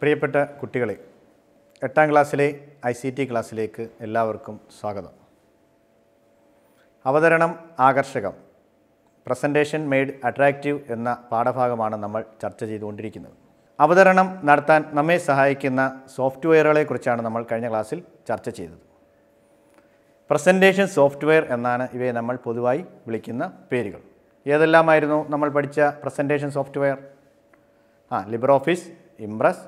പ്രിയപ്പെട്ട കുട്ടികളെ എട്ടാം ക്ലാസ്സിലെ ഐ സി ടി ക്ലാസ്സിലേക്ക് എല്ലാവർക്കും സ്വാഗതം അവതരണം ആകർഷകം പ്രസൻറ്റേഷൻ മെയ്ഡ് അട്രാക്റ്റീവ് എന്ന പാഠഭാഗമാണ് നമ്മൾ ചർച്ച ചെയ്തുകൊണ്ടിരിക്കുന്നത് അവതരണം നടത്താൻ നമ്മെ സഹായിക്കുന്ന സോഫ്റ്റ്വെയറുകളെക്കുറിച്ചാണ് നമ്മൾ കഴിഞ്ഞ ക്ലാസ്സിൽ ചർച്ച ചെയ്തത് പ്രസൻറ്റേഷൻ സോഫ്റ്റ്വെയർ എന്നാണ് ഇവയെ നമ്മൾ പൊതുവായി വിളിക്കുന്ന പേരുകൾ ഏതെല്ലാമായിരുന്നു നമ്മൾ പഠിച്ച പ്രസൻറ്റേഷൻ സോഫ്റ്റ്വെയർ ആ ലിബർ ഓഫീസ് ഇംപ്രസ്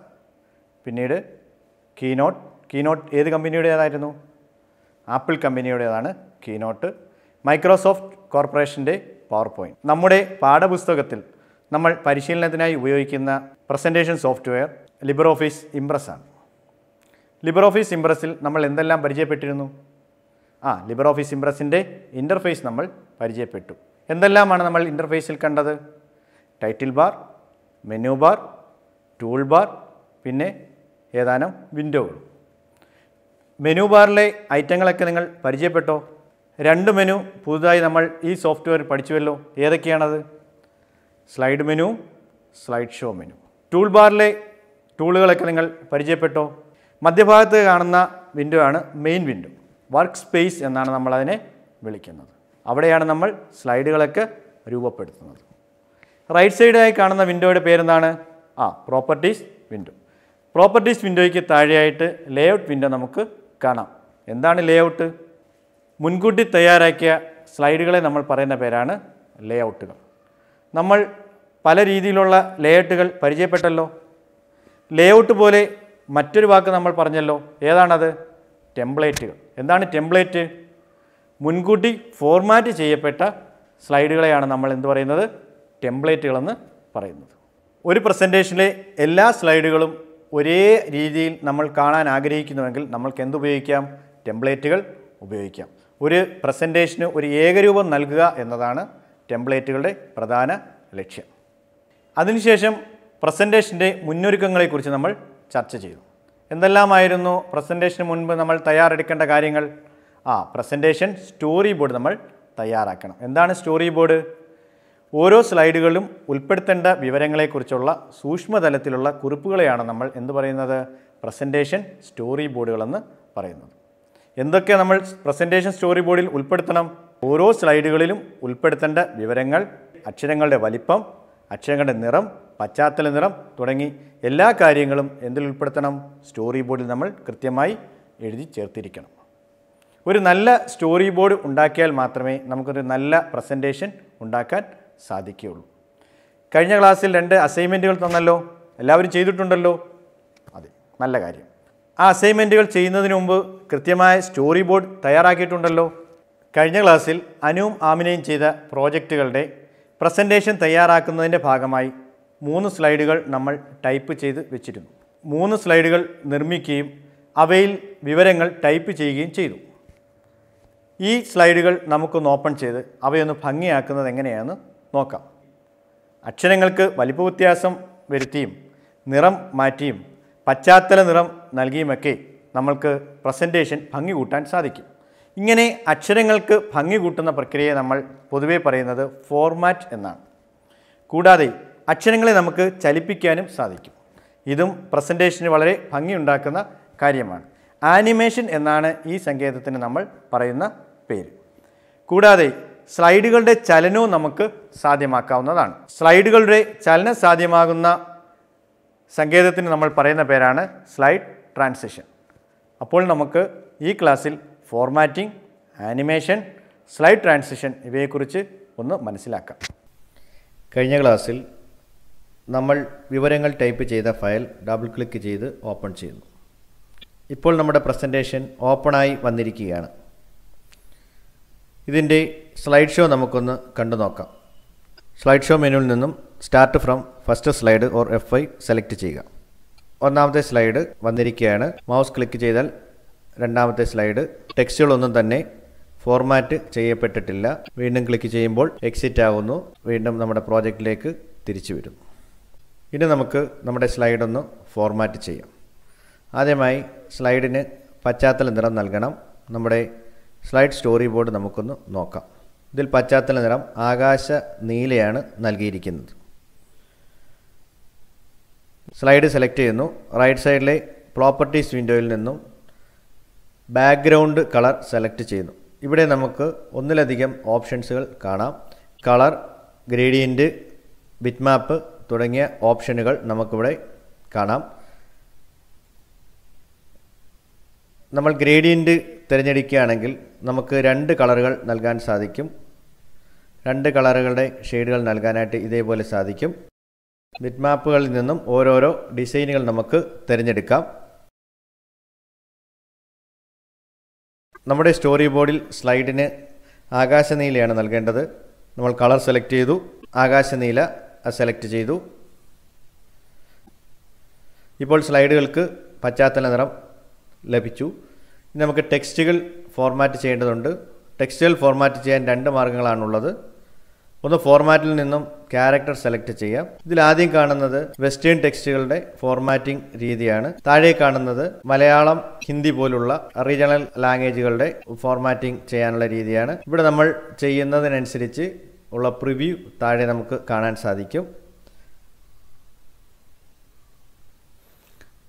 പിന്നീട് കീനോട്ട് കീനോട്ട് ഏത് കമ്പനിയുടേതായിരുന്നു ആപ്പിൾ കമ്പനിയുടേതാണ് കീനോട്ട് മൈക്രോസോഫ്റ്റ് കോർപ്പറേഷൻ്റെ പവർ പോയിൻറ്റ് നമ്മുടെ പാഠപുസ്തകത്തിൽ നമ്മൾ പരിശീലനത്തിനായി ഉപയോഗിക്കുന്ന പ്രസൻറ്റേഷൻ സോഫ്റ്റ്വെയർ ലിബർ ഓഫീസ് ഇംപ്രസ്സാണ് ലിബർ ഓഫീസ് ഇംപ്രസ്സിൽ നമ്മൾ എന്തെല്ലാം പരിചയപ്പെട്ടിരുന്നു ആ ലിബർ ഓഫീസ് ഇംപ്രസ്സിൻ്റെ ഇൻ്റർഫേസ് നമ്മൾ പരിചയപ്പെട്ടു എന്തെല്ലാമാണ് നമ്മൾ ഇൻ്റർഫേസിൽ കണ്ടത് title bar menu bar toolbar പിന്നെ ഏതാനും വിൻഡോകൾ മെനു ബാറിലെ ഐറ്റങ്ങളൊക്കെ നിങ്ങൾ പരിചയപ്പെട്ടോ രണ്ട് മെനു പുതുതായി നമ്മൾ ഈ സോഫ്റ്റ്വെയർ പഠിച്ചുവല്ലോ ഏതൊക്കെയാണത് slide menu slide show menu tool ബാറിലെ ടൂളുകളൊക്കെ നിങ്ങൾ പരിചയപ്പെട്ടോ മധ്യഭാഗത്ത് കാണുന്ന വിൻഡോ ആണ് മെയിൻ വിൻഡോ വർക്ക് സ്പേസ് എന്നാണ് നമ്മളതിനെ വിളിക്കുന്നത് അവിടെയാണ് നമ്മൾ സ്ലൈഡുകളൊക്കെ രൂപപ്പെടുത്തുന്നത് റൈറ്റ് സൈഡായി കാണുന്ന വിൻഡോയുടെ പേരെന്താണ് ആ പ്രോപ്പർട്ടീസ് വിൻഡോ പ്രോപ്പർട്ടീസ് വിൻഡോയ്ക്ക് താഴെയായിട്ട് ലേഔട്ട് വിൻഡോ നമുക്ക് കാണാം എന്താണ് ലേഔട്ട് മുൻകൂട്ടി തയ്യാറാക്കിയ സ്ലൈഡുകളെ നമ്മൾ പറയുന്ന പേരാണ് ലേഔട്ടുകൾ നമ്മൾ പല രീതിയിലുള്ള ലേഔട്ടുകൾ പരിചയപ്പെട്ടല്ലോ ലേഔട്ട് പോലെ മറ്റൊരു വാക്ക് നമ്മൾ പറഞ്ഞല്ലോ ഏതാണത് ടെംപ്ലേറ്റുകൾ എന്താണ് ടെംപ്ലേറ്റ് മുൻകൂട്ടി ഫോർമാറ്റ് ചെയ്യപ്പെട്ട സ്ലൈഡുകളെയാണ് നമ്മൾ എന്ത് പറയുന്നത് ടെംപ്ലേറ്റുകളെന്ന് പറയുന്നത് ഒരു പ്രസൻറ്റേഷനിലെ എല്ലാ സ്ലൈഡുകളും ഒരേ രീതിയിൽ നമ്മൾ കാണാൻ ആഗ്രഹിക്കുന്നുവെങ്കിൽ നമ്മൾക്ക് എന്തുപയോഗിക്കാം ടെംപ്ലേറ്റുകൾ ഉപയോഗിക്കാം ഒരു പ്രസൻറ്റേഷന് ഒരു ഏകരൂപം നൽകുക എന്നതാണ് ടെംപ്ലേറ്റുകളുടെ പ്രധാന ലക്ഷ്യം അതിനുശേഷം പ്രസൻറ്റേഷൻ്റെ മുന്നൊരുക്കങ്ങളെക്കുറിച്ച് നമ്മൾ ചർച്ച ചെയ്തു എന്തെല്ലാമായിരുന്നു പ്രസൻറ്റേഷന് മുൻപ് നമ്മൾ തയ്യാറെടുക്കേണ്ട കാര്യങ്ങൾ ആ പ്രസൻറ്റേഷൻ സ്റ്റോറി ബോർഡ് നമ്മൾ തയ്യാറാക്കണം എന്താണ് സ്റ്റോറി ബോർഡ് ഓരോ സ്ലൈഡുകളിലും ഉൾപ്പെടുത്തേണ്ട വിവരങ്ങളെക്കുറിച്ചുള്ള സൂക്ഷ്മതലത്തിലുള്ള കുറിപ്പുകളെയാണ് നമ്മൾ എന്ത് പറയുന്നത് പ്രസൻറ്റേഷൻ സ്റ്റോറി ബോർഡുകളെന്ന് പറയുന്നത് എന്തൊക്കെ നമ്മൾ പ്രസൻറ്റേഷൻ സ്റ്റോറി ബോർഡിൽ ഉൾപ്പെടുത്തണം ഓരോ സ്ലൈഡുകളിലും ഉൾപ്പെടുത്തേണ്ട വിവരങ്ങൾ അക്ഷരങ്ങളുടെ വലിപ്പം അക്ഷരങ്ങളുടെ നിറം പശ്ചാത്തല നിറം തുടങ്ങി എല്ലാ കാര്യങ്ങളും എന്തിൽ ഉൾപ്പെടുത്തണം സ്റ്റോറി ബോർഡിൽ നമ്മൾ കൃത്യമായി എഴുതി ചേർത്തിരിക്കണം ഒരു നല്ല സ്റ്റോറി ബോർഡ് ഉണ്ടാക്കിയാൽ മാത്രമേ നമുക്കൊരു നല്ല പ്രസൻറ്റേഷൻ ഉണ്ടാക്കാൻ സാധിക്കുകയുള്ളൂ കഴിഞ്ഞ ക്ലാസ്സിൽ രണ്ട് അസൈൻമെൻറ്റുകൾ തന്നല്ലോ എല്ലാവരും ചെയ്തിട്ടുണ്ടല്ലോ അതെ നല്ല കാര്യം ആ അസൈൻമെൻറ്റുകൾ ചെയ്യുന്നതിന് മുമ്പ് കൃത്യമായ സ്റ്റോറി ബോർഡ് തയ്യാറാക്കിയിട്ടുണ്ടല്ലോ കഴിഞ്ഞ ക്ലാസ്സിൽ അനുവും ആമിനയും ചെയ്ത പ്രോജക്റ്റുകളുടെ പ്രസൻറ്റേഷൻ തയ്യാറാക്കുന്നതിൻ്റെ ഭാഗമായി മൂന്ന് സ്ലൈഡുകൾ നമ്മൾ ടൈപ്പ് ചെയ്ത് വെച്ചിരുന്നു മൂന്ന് സ്ലൈഡുകൾ നിർമ്മിക്കുകയും അവയിൽ വിവരങ്ങൾ ടൈപ്പ് ചെയ്യുകയും ചെയ്തു ഈ സ്ലൈഡുകൾ നമുക്കൊന്ന് ഓപ്പൺ ചെയ്ത് അവയൊന്ന് ഭംഗിയാക്കുന്നത് എങ്ങനെയാണെന്ന് നോക്കാം അക്ഷരങ്ങൾക്ക് വലിപ്പ വ്യത്യാസം വരുത്തിയും നിറം മാറ്റിയും പശ്ചാത്തല നിറം നൽകിയുമൊക്കെ നമ്മൾക്ക് പ്രസൻറ്റേഷൻ ഭംഗി കൂട്ടാൻ സാധിക്കും ഇങ്ങനെ അക്ഷരങ്ങൾക്ക് ഭംഗി കൂട്ടുന്ന പ്രക്രിയയെ നമ്മൾ പൊതുവേ പറയുന്നത് ഫോർമാറ്റ് എന്നാണ് കൂടാതെ അക്ഷരങ്ങളെ നമുക്ക് ചലിപ്പിക്കാനും സാധിക്കും ഇതും പ്രസൻറ്റേഷന് വളരെ ഭംഗിയുണ്ടാക്കുന്ന കാര്യമാണ് ആനിമേഷൻ എന്നാണ് ഈ സങ്കേതത്തിന് നമ്മൾ പറയുന്ന പേര് കൂടാതെ സ്ലൈഡുകളുടെ ചലനവും നമുക്ക് സാധ്യമാക്കാവുന്നതാണ് സ്ലൈഡുകളുടെ ചലനം സാധ്യമാകുന്ന സങ്കേതത്തിന് നമ്മൾ പറയുന്ന പേരാണ് സ്ലൈഡ് ട്രാൻസിഷൻ അപ്പോൾ നമുക്ക് ഈ ക്ലാസ്സിൽ ഫോർമാറ്റിംഗ് ആനിമേഷൻ സ്ലൈഡ് ട്രാൻസിഷൻ ഇവയെക്കുറിച്ച് ഒന്ന് മനസ്സിലാക്കാം കഴിഞ്ഞ ക്ലാസ്സിൽ നമ്മൾ വിവരങ്ങൾ ടൈപ്പ് ചെയ്ത ഫയൽ ഡബിൾ ക്ലിക്ക് ചെയ്ത് ഓപ്പൺ ചെയ്യുന്നു ഇപ്പോൾ നമ്മുടെ പ്രസൻറ്റേഷൻ ഓപ്പണായി വന്നിരിക്കുകയാണ് ഇതിൻ്റെ സ്ലൈഡ് ഷോ നമുക്കൊന്ന് കണ്ടു നോക്കാം സ്ലൈഡ് ഷോ മെനുവിൽ നിന്നും start from first slide or F I select ചെയ്യുക ഒന്നാമത്തെ സ്ലൈഡ് വന്നിരിക്കുകയാണ് മൗസ് ക്ലിക്ക് ചെയ്താൽ രണ്ടാമത്തെ സ്ലൈഡ് ടെക്സ്റ്റുകളൊന്നും തന്നെ ഫോർമാറ്റ് ചെയ്യപ്പെട്ടിട്ടില്ല വീണ്ടും ക്ലിക്ക് ചെയ്യുമ്പോൾ എക്സിറ്റ് ആകുന്നു വീണ്ടും നമ്മുടെ പ്രോജക്റ്റിലേക്ക് തിരിച്ചു വരും ഇനി നമുക്ക് നമ്മുടെ സ്ലൈഡൊന്ന് ഫോർമാറ്റ് ചെയ്യാം ആദ്യമായി സ്ലൈഡിന് പശ്ചാത്തല നിറം നൽകണം നമ്മുടെ സ്ലൈഡ് സ്റ്റോറി ബോർഡ് നമുക്കൊന്ന് നോക്കാം ഇതിൽ പശ്ചാത്തല നിറം ആകാശ നീലയാണ് നൽകിയിരിക്കുന്നത് സ്ലൈഡ് സെലക്ട് ചെയ്യുന്നു റൈറ്റ് സൈഡിലെ പ്രോപ്പർട്ടീസ് വിൻഡോയിൽ നിന്നും ബാക്ക്ഗ്രൗണ്ട് കളർ സെലക്ട് ചെയ്യുന്നു ഇവിടെ നമുക്ക് ഒന്നിലധികം ഓപ്ഷൻസുകൾ കാണാം കളർ ഗ്രേഡിയൻറ്റ് ബിറ്റ്മാപ്പ് തുടങ്ങിയ ഓപ്ഷനുകൾ നമുക്കിവിടെ കാണാം നമ്മൾ ഗ്രേഡിയൻറ്റ് തിരഞ്ഞെടുക്കുകയാണെങ്കിൽ നമുക്ക് രണ്ട് കളറുകൾ നൽകാൻ സാധിക്കും രണ്ട് കളറുകളുടെ ഷെയ്ഡുകൾ നൽകാനായിട്ട് ഇതേപോലെ സാധിക്കും ബിറ്റ്മാപ്പുകളിൽ നിന്നും ഓരോരോ ഡിസൈനുകൾ നമുക്ക് തിരഞ്ഞെടുക്കാം നമ്മുടെ സ്റ്റോറി ബോർഡിൽ സ്ലൈഡിന് ആകാശനീലയാണ് നൽകേണ്ടത് നമ്മൾ കളർ സെലക്ട് ചെയ്തു ആകാശനീല സെലക്ട് ചെയ്തു ഇപ്പോൾ സ്ലൈഡുകൾക്ക് പശ്ചാത്തല നിറം ലഭിച്ചു നമുക്ക് ടെക്സ്റ്റുകൾ ഫോർമാറ്റ് ചെയ്യേണ്ടതുണ്ട് ടെക്സ്റ്റുകൾ ഫോർമാറ്റ് ചെയ്യാൻ രണ്ട് മാർഗ്ഗങ്ങളാണുള്ളത് ഒന്ന് ഫോർമാറ്റിൽ നിന്നും ക്യാരക്ടർ സെലക്ട് ചെയ്യാം ഇതിൽ ആദ്യം കാണുന്നത് വെസ്റ്റേൺ ടെക്സ്റ്റുകളുടെ ഫോർമാറ്റിംഗ് രീതിയാണ് താഴെ കാണുന്നത് മലയാളം ഹിന്ദി പോലുള്ള റീജിയണൽ ലാംഗ്വേജുകളുടെ ഫോർമാറ്റിംഗ് ചെയ്യാനുള്ള രീതിയാണ് ഇവിടെ നമ്മൾ ചെയ്യുന്നതിനനുസരിച്ച് ഉള്ള പ്രിവ്യൂ താഴെ നമുക്ക് കാണാൻ സാധിക്കും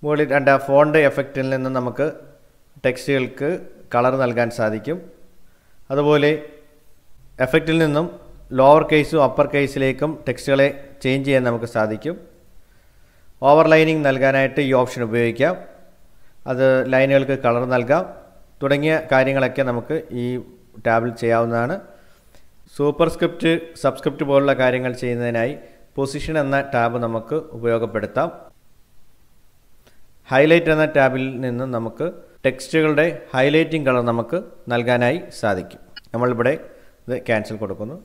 മുകളിൽ രണ്ട് ഫോണ്ട് എഫക്റ്റിൽ നിന്ന് നമുക്ക് ടെക്സ്റ്റുകൾക്ക് കളർ നൽകാൻ സാധിക്കും അതുപോലെ എഫക്റ്റിൽ നിന്നും ലോവർ കേസും അപ്പർ കേസിലേക്കും ടെക്സ്റ്റുകളെ ചേഞ്ച് ചെയ്യാൻ നമുക്ക് സാധിക്കും ലൈനിങ് നൽകാനായിട്ട് ഈ ഓപ്ഷൻ ഉപയോഗിക്കാം അത് ലൈനുകൾക്ക് കളർ നൽകാം തുടങ്ങിയ കാര്യങ്ങളൊക്കെ നമുക്ക് ഈ ടാബിൽ ചെയ്യാവുന്നതാണ് സൂപ്പർ സ്ക്രിപ്റ്റ് സബ്സ്ക്രിപ്റ്റ് പോലുള്ള കാര്യങ്ങൾ ചെയ്യുന്നതിനായി പൊസിഷൻ എന്ന ടാബ് നമുക്ക് ഉപയോഗപ്പെടുത്താം ഹൈലൈറ്റ് എന്ന ടാബിൽ നിന്ന് നമുക്ക് ടെക്സ്റ്റുകളുടെ ഹൈലൈറ്റിംഗ് കളർ നമുക്ക് നൽകാനായി സാധിക്കും നമ്മളിവിടെ ഇത് ക്യാൻസൽ കൊടുക്കുന്നു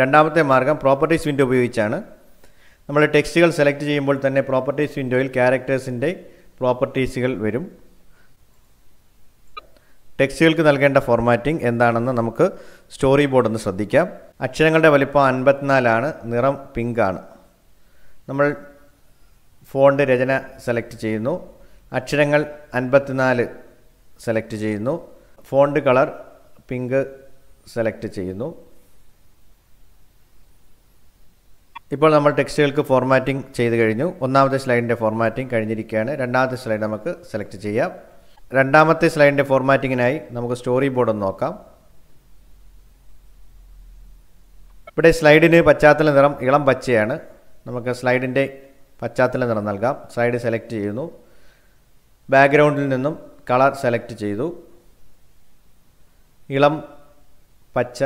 രണ്ടാമത്തെ മാർഗം പ്രോപ്പർട്ടീസ് വിൻഡോ ഉപയോഗിച്ചാണ് നമ്മൾ ടെക്സ്റ്റുകൾ സെലക്ട് ചെയ്യുമ്പോൾ തന്നെ പ്രോപ്പർട്ടീസ് വിൻഡോയിൽ ക്യാരക്ടേഴ്സിൻ്റെ പ്രോപ്പർട്ടീസുകൾ വരും ടെക്സ്റ്റുകൾക്ക് നൽകേണ്ട ഫോർമാറ്റിംഗ് എന്താണെന്ന് നമുക്ക് സ്റ്റോറി ബോർഡ് ഒന്ന് ശ്രദ്ധിക്കാം അക്ഷരങ്ങളുടെ വലിപ്പം അൻപത്തിനാലാണ് നിറം പിങ്കാണ് നമ്മൾ ഫോണ്ട് രചന സെലക്ട് ചെയ്യുന്നു അക്ഷരങ്ങൾ അൻപത്തിനാല് സെലക്ട് ചെയ്യുന്നു ഫോണ്ട് കളർ പിങ്ക് സെലക്ട് ചെയ്യുന്നു ഇപ്പോൾ നമ്മൾ ടെക്സ്റ്റുകൾക്ക് ഫോർമാറ്റിംഗ് ചെയ്ത് കഴിഞ്ഞു ഒന്നാമത്തെ സ്ലൈഡിൻ്റെ ഫോർമാറ്റിംഗ് കഴിഞ്ഞിരിക്കുകയാണ് രണ്ടാമത്തെ സ്ലൈഡ് നമുക്ക് സെലക്ട് ചെയ്യാം രണ്ടാമത്തെ സ്ലൈഡിൻ്റെ ഫോർമാറ്റിങ്ങിനായി നമുക്ക് സ്റ്റോറി ബോർഡ് ഒന്ന് നോക്കാം ഇവിടെ സ്ലൈഡിന് പശ്ചാത്തല നിറം ഇളം പച്ചയാണ് നമുക്ക് സ്ലൈഡിൻ്റെ പശ്ചാത്തല നിറം നൽകാം സ്ലൈഡ് സെലക്ട് ചെയ്യുന്നു ബാക്ക്ഗ്രൗണ്ടിൽ നിന്നും കളർ സെലക്ട് ചെയ്തു ഇളം പച്ച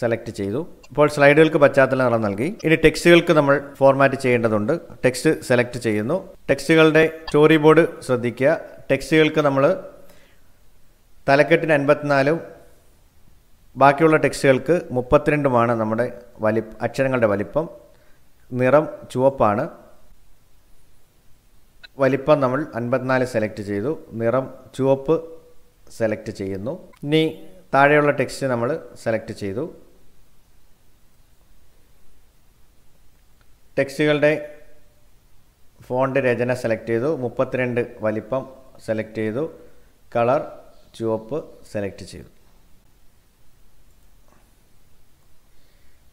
സെലക്ട് ചെയ്തു ഇപ്പോൾ സ്ലൈഡുകൾക്ക് പശ്ചാത്തല നിറം നൽകി ഇനി ടെക്സ്റ്റുകൾക്ക് നമ്മൾ ഫോർമാറ്റ് ചെയ്യേണ്ടതുണ്ട് ടെക്സ്റ്റ് സെലക്ട് ചെയ്യുന്നു ടെക്സ്റ്റുകളുടെ സ്റ്റോറി ബോർഡ് ശ്രദ്ധിക്കുക ടെക്സ്റ്റുകൾക്ക് നമ്മൾ തലക്കെട്ടിന് അൻപത്തിനാലും ബാക്കിയുള്ള ടെക്സ്റ്റുകൾക്ക് മുപ്പത്തിരണ്ടുമാണ് നമ്മുടെ വലി അക്ഷരങ്ങളുടെ വലിപ്പം നിറം ചുവപ്പാണ് വലിപ്പം നമ്മൾ അൻപത്തിനാല് സെലക്ട് ചെയ്തു നിറം ചുവപ്പ് സെലക്ട് ചെയ്യുന്നു ഇനി താഴെയുള്ള ടെക്സ്റ്റ് നമ്മൾ സെലക്ട് ചെയ്തു ടെക്സ്റ്റുകളുടെ ഫോണ്ട് രചന സെലക്ട് ചെയ്തു മുപ്പത്തിരണ്ട് വലിപ്പം സെലക്ട് ചെയ്തു കളർ ചുവപ്പ് സെലക്ട് ചെയ്തു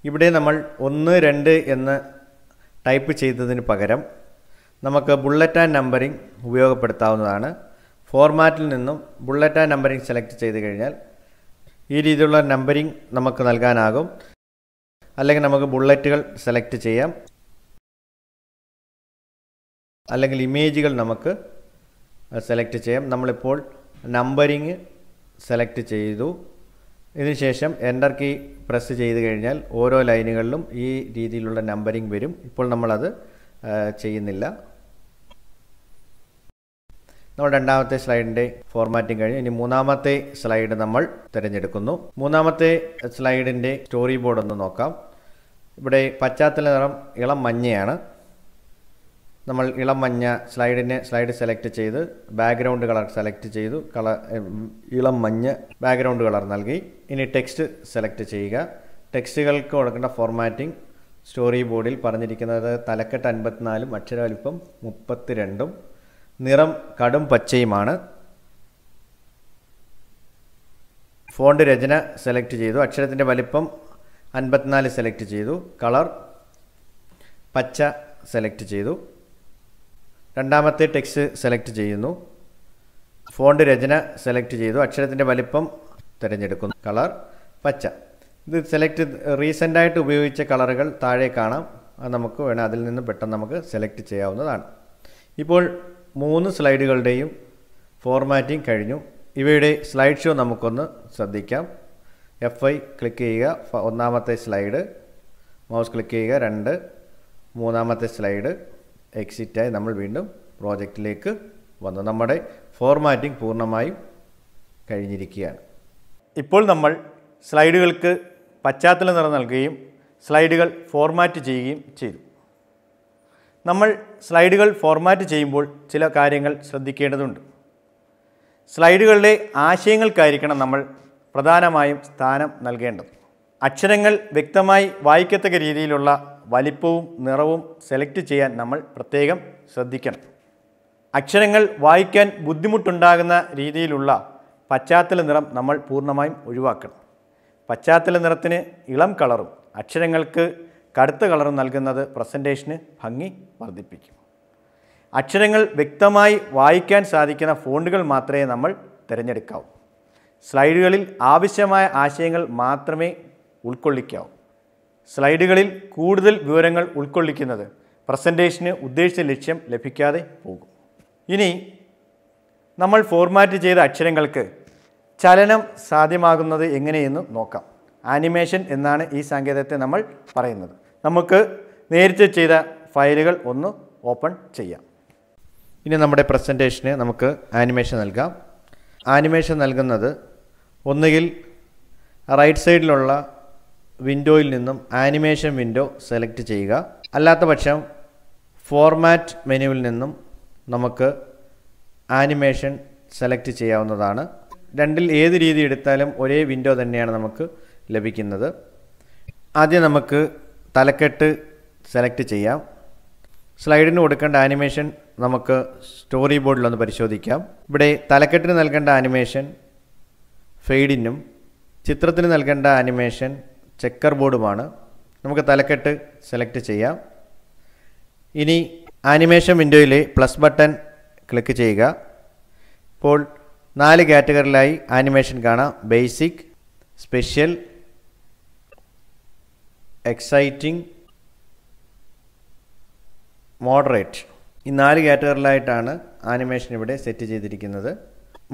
ഇവിടെ നമ്മൾ ഒന്ന് രണ്ട് എന്ന് ടൈപ്പ് ചെയ്തതിന് പകരം നമുക്ക് ബുള്ളറ്റ് ആൻഡ് നമ്പറിംഗ് ഉപയോഗപ്പെടുത്താവുന്നതാണ് ഫോർമാറ്റിൽ നിന്നും ബുള്ളറ്റ് ആൻഡ് നമ്പറിംഗ് സെലക്ട് ചെയ്ത് കഴിഞ്ഞാൽ ഈ രീതിയിലുള്ള നമ്പറിംഗ് നമുക്ക് നൽകാനാകും അല്ലെങ്കിൽ നമുക്ക് ബുള്ളറ്റുകൾ സെലക്ട് ചെയ്യാം അല്ലെങ്കിൽ ഇമേജുകൾ നമുക്ക് സെലക്ട് ചെയ്യാം നമ്മളിപ്പോൾ നമ്പറിങ് സെലക്ട് ചെയ്തു ഇതിനുശേഷം എൻ്റർ കീ പ്രസ് ചെയ്ത് കഴിഞ്ഞാൽ ഓരോ ലൈനുകളിലും ഈ രീതിയിലുള്ള നമ്പറിംഗ് വരും ഇപ്പോൾ നമ്മളത് ചെയ്യുന്നില്ല നമ്മൾ രണ്ടാമത്തെ സ്ലൈഡിന്റെ ഫോർമാറ്റിംഗ് കഴിഞ്ഞ് ഇനി മൂന്നാമത്തെ സ്ലൈഡ് നമ്മൾ തിരഞ്ഞെടുക്കുന്നു മൂന്നാമത്തെ സ്ലൈഡിന്റെ സ്റ്റോറി ബോർഡ് ഒന്ന് നോക്കാം ഇവിടെ പശ്ചാത്തല നിറം ഇളം മഞ്ഞയാണ് നമ്മൾ ഇളം മഞ്ഞ സ്ലൈഡിനെ സ്ലൈഡ് സെലക്ട് ചെയ്ത് ബാക്ക്ഗ്രൗണ്ട് കളർ സെലക്ട് ചെയ്തു കളർ ഇളം മഞ്ഞ ബാക്ക്ഗ്രൗണ്ട് കളർ നൽകി ഇനി ടെക്സ്റ്റ് സെലക്ട് ചെയ്യുക ടെക്സ്റ്റുകൾക്ക് കൊടുക്കേണ്ട ഫോർമാറ്റിംഗ് സ്റ്റോറി ബോർഡിൽ പറഞ്ഞിരിക്കുന്നത് തലക്കെട്ട് അൻപത്തിനാലും അക്ഷരവലിപ്പം മുപ്പത്തിരണ്ടും നിറം കടും പച്ചയുമാണ് ഫോണ്ട് രചന സെലക്ട് ചെയ്തു അക്ഷരത്തിൻ്റെ വലിപ്പം അൻപത്തിനാല് സെലക്ട് ചെയ്തു കളർ പച്ച സെലക്ട് ചെയ്തു രണ്ടാമത്തെ ടെക്സ്റ്റ് സെലക്ട് ചെയ്യുന്നു ഫോണ്ട് രചന സെലക്ട് ചെയ്തു അക്ഷരത്തിൻ്റെ വലിപ്പം തിരഞ്ഞെടുക്കുന്നു കളർ പച്ച ഇത് സെലക്ട് റീസെൻ്റായിട്ട് ഉപയോഗിച്ച കളറുകൾ താഴെ കാണാം അത് നമുക്ക് വേണം അതിൽ നിന്ന് പെട്ടെന്ന് നമുക്ക് സെലക്ട് ചെയ്യാവുന്നതാണ് ഇപ്പോൾ മൂന്ന് സ്ലൈഡുകളുടെയും ഫോർമാറ്റിംഗ് കഴിഞ്ഞു ഇവയുടെ സ്ലൈഡ് ഷോ നമുക്കൊന്ന് ശ്രദ്ധിക്കാം എഫ് ഐ ക്ലിക്ക് ചെയ്യുക ഒന്നാമത്തെ സ്ലൈഡ് മൗസ് ക്ലിക്ക് ചെയ്യുക രണ്ട് മൂന്നാമത്തെ സ്ലൈഡ് എക്സിറ്റായി നമ്മൾ വീണ്ടും പ്രോജക്റ്റിലേക്ക് വന്നു നമ്മുടെ ഫോർമാറ്റിംഗ് പൂർണ്ണമായും കഴിഞ്ഞിരിക്കുകയാണ് ഇപ്പോൾ നമ്മൾ സ്ലൈഡുകൾക്ക് പശ്ചാത്തല നിറം നൽകുകയും സ്ലൈഡുകൾ ഫോർമാറ്റ് ചെയ്യുകയും ചെയ്തു നമ്മൾ സ്ലൈഡുകൾ ഫോർമാറ്റ് ചെയ്യുമ്പോൾ ചില കാര്യങ്ങൾ ശ്രദ്ധിക്കേണ്ടതുണ്ട് സ്ലൈഡുകളിലെ ആശയങ്ങൾക്കായിരിക്കണം നമ്മൾ പ്രധാനമായും സ്ഥാനം നൽകേണ്ടത് അക്ഷരങ്ങൾ വ്യക്തമായി വായിക്കത്തക്ക രീതിയിലുള്ള വലിപ്പവും നിറവും സെലക്ട് ചെയ്യാൻ നമ്മൾ പ്രത്യേകം ശ്രദ്ധിക്കണം അക്ഷരങ്ങൾ വായിക്കാൻ ബുദ്ധിമുട്ടുണ്ടാകുന്ന രീതിയിലുള്ള പശ്ചാത്തല നിറം നമ്മൾ പൂർണ്ണമായും ഒഴിവാക്കണം പശ്ചാത്തല നിറത്തിന് ഇളം കളറും അക്ഷരങ്ങൾക്ക് കടുത്ത കളർ നൽകുന്നത് പ്രസൻറ്റേഷന് ഭംഗി വർദ്ധിപ്പിക്കും അക്ഷരങ്ങൾ വ്യക്തമായി വായിക്കാൻ സാധിക്കുന്ന ഫോണ്ടുകൾ മാത്രമേ നമ്മൾ തിരഞ്ഞെടുക്കാവൂ സ്ലൈഡുകളിൽ ആവശ്യമായ ആശയങ്ങൾ മാത്രമേ ഉൾക്കൊള്ളിക്കാവൂ സ്ലൈഡുകളിൽ കൂടുതൽ വിവരങ്ങൾ ഉൾക്കൊള്ളിക്കുന്നത് പ്രസൻറ്റേഷന് ഉദ്ദേശിച്ച ലക്ഷ്യം ലഭിക്കാതെ പോകും ഇനി നമ്മൾ ഫോർമാറ്റ് ചെയ്ത അക്ഷരങ്ങൾക്ക് ചലനം സാധ്യമാകുന്നത് എങ്ങനെയെന്ന് നോക്കാം ആനിമേഷൻ എന്നാണ് ഈ സങ്കേതത്തെ നമ്മൾ പറയുന്നത് നമുക്ക് നേരിട്ട് ചെയ്ത ഫയലുകൾ ഒന്ന് ഓപ്പൺ ചെയ്യാം ഇനി നമ്മുടെ പ്രസൻറ്റേഷന് നമുക്ക് ആനിമേഷൻ നൽകാം ആനിമേഷൻ നൽകുന്നത് ഒന്നുകിൽ റൈറ്റ് സൈഡിലുള്ള വിൻഡോയിൽ നിന്നും ആനിമേഷൻ വിൻഡോ സെലക്ട് ചെയ്യുക അല്ലാത്ത പക്ഷം ഫോർമാറ്റ് മെനുവിൽ നിന്നും നമുക്ക് ആനിമേഷൻ സെലക്ട് ചെയ്യാവുന്നതാണ് രണ്ടിൽ ഏത് രീതി എടുത്താലും ഒരേ വിൻഡോ തന്നെയാണ് നമുക്ക് ലഭിക്കുന്നത് ആദ്യം നമുക്ക് തലക്കെട്ട് സെലക്ട് ചെയ്യാം സ്ലൈഡിന് കൊടുക്കേണ്ട ആനിമേഷൻ നമുക്ക് സ്റ്റോറി ബോർഡിലൊന്ന് പരിശോധിക്കാം ഇവിടെ തലക്കെട്ടിന് നൽകേണ്ട ആനിമേഷൻ ഫെയ്ഡിനും ചിത്രത്തിന് നൽകേണ്ട ആനിമേഷൻ ചെക്കർ ബോർഡുമാണ് നമുക്ക് തലക്കെട്ട് സെലക്ട് ചെയ്യാം ഇനി ആനിമേഷൻ വിൻഡോയിലെ പ്ലസ് ബട്ടൺ ക്ലിക്ക് ചെയ്യുക ഇപ്പോൾ നാല് കാറ്റഗറിയിലായി ആനിമേഷൻ കാണാം ബേസിക് സ്പെഷ്യൽ എക്സൈറ്റിംഗ് മോഡറേറ്റ് ഈ നാല് കാറ്റഗറിയിലായിട്ടാണ് ആനിമേഷൻ ഇവിടെ സെറ്റ് ചെയ്തിരിക്കുന്നത്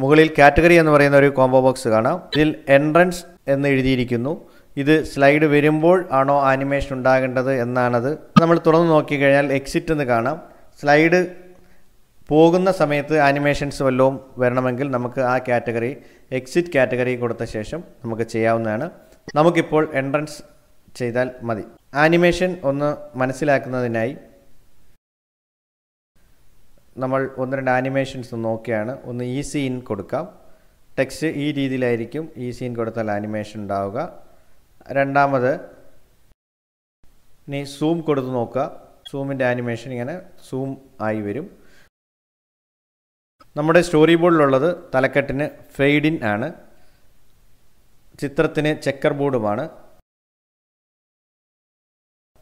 മുകളിൽ കാറ്റഗറി എന്ന് പറയുന്ന ഒരു കോംബോ ബോക്സ് കാണാം ഇതിൽ എൻട്രൻസ് എന്ന് എഴുതിയിരിക്കുന്നു ഇത് സ്ലൈഡ് വരുമ്പോൾ ആണോ ആനിമേഷൻ ഉണ്ടാകേണ്ടത് എന്നാണത് നമ്മൾ തുറന്നു നോക്കിക്കഴിഞ്ഞാൽ എക്സിറ്റ് എന്ന് കാണാം സ്ലൈഡ് പോകുന്ന സമയത്ത് ആനിമേഷൻസ് വല്ലതും വരണമെങ്കിൽ നമുക്ക് ആ കാറ്റഗറി എക്സിറ്റ് കാറ്റഗറി കൊടുത്ത ശേഷം നമുക്ക് ചെയ്യാവുന്നതാണ് നമുക്കിപ്പോൾ എൻട്രൻസ് ചെയ്താൽ മതി ആനിമേഷൻ ഒന്ന് മനസ്സിലാക്കുന്നതിനായി നമ്മൾ ഒന്ന് രണ്ട് ആനിമേഷൻസ് നോക്കിയാണ് ഒന്ന് ഈ സീൻ കൊടുക്കാം ടെക്സ്റ്റ് ഈ രീതിയിലായിരിക്കും ഈ സീൻ കൊടുത്താൽ ആനിമേഷൻ ഉണ്ടാവുക രണ്ടാമത് ഇനി സൂം കൊടുത്ത് നോക്കുക സൂമിൻ്റെ ആനിമേഷൻ ഇങ്ങനെ സൂം ആയി വരും നമ്മുടെ സ്റ്റോറി ബോർഡിലുള്ളത് തലക്കെട്ടിന് ഫെയ്ഡിൻ ആണ് ചിത്രത്തിന് ചെക്കർ ബോർഡുമാണ്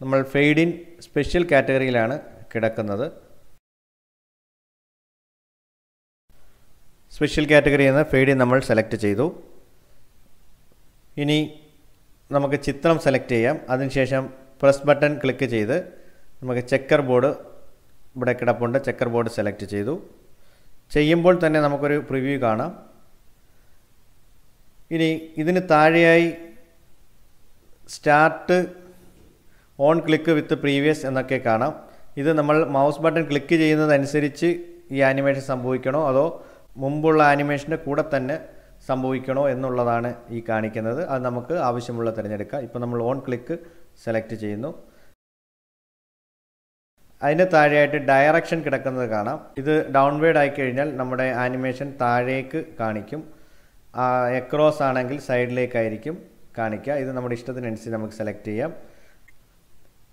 നമ്മൾ ഫെയ്ഡ് ഇൻ സ്പെഷ്യൽ കാറ്റഗറിയിലാണ് കിടക്കുന്നത് സ്പെഷ്യൽ കാറ്റഗറിയിൽ നിന്ന് ഫെയ്ഡ് ഇൻ നമ്മൾ സെലക്ട് ചെയ്തു ഇനി നമുക്ക് ചിത്രം സെലക്ട് ചെയ്യാം അതിനുശേഷം പ്രസ് ബട്ടൺ ക്ലിക്ക് ചെയ്ത് നമുക്ക് ചെക്കർ ബോർഡ് ഇവിടെ കിടപ്പുണ്ട് ചെക്കർ ബോർഡ് സെലക്ട് ചെയ്തു ചെയ്യുമ്പോൾ തന്നെ നമുക്കൊരു പ്രിവ്യൂ കാണാം ഇനി ഇതിന് താഴെയായി start on click with previous എന്നൊക്കെ കാണാം ഇത് നമ്മൾ മൗസ് ബട്ടൺ ക്ലിക്ക് ചെയ്യുന്നതനുസരിച്ച് ഈ ആനിമേഷൻ സംഭവിക്കണോ അതോ മുമ്പുള്ള ആനിമേഷൻ്റെ കൂടെ തന്നെ സംഭവിക്കണോ എന്നുള്ളതാണ് ഈ കാണിക്കുന്നത് അത് നമുക്ക് ആവശ്യമുള്ള തിരഞ്ഞെടുക്കാം ഇപ്പോൾ നമ്മൾ ഓൺ ക്ലിക്ക് സെലക്ട് ചെയ്യുന്നു അതിന് താഴെയായിട്ട് ഡയറക്ഷൻ കിടക്കുന്നത് കാണാം ഇത് ഡൗൺവേഡ് ആയി കഴിഞ്ഞാൽ നമ്മുടെ ആനിമേഷൻ താഴേക്ക് കാണിക്കും എക്രോസ് ആണെങ്കിൽ സൈഡിലേക്കായിരിക്കും കാണിക്കുക ഇത് നമ്മുടെ ഇഷ്ടത്തിനനുസരിച്ച് നമുക്ക് സെലക്ട് ചെയ്യാം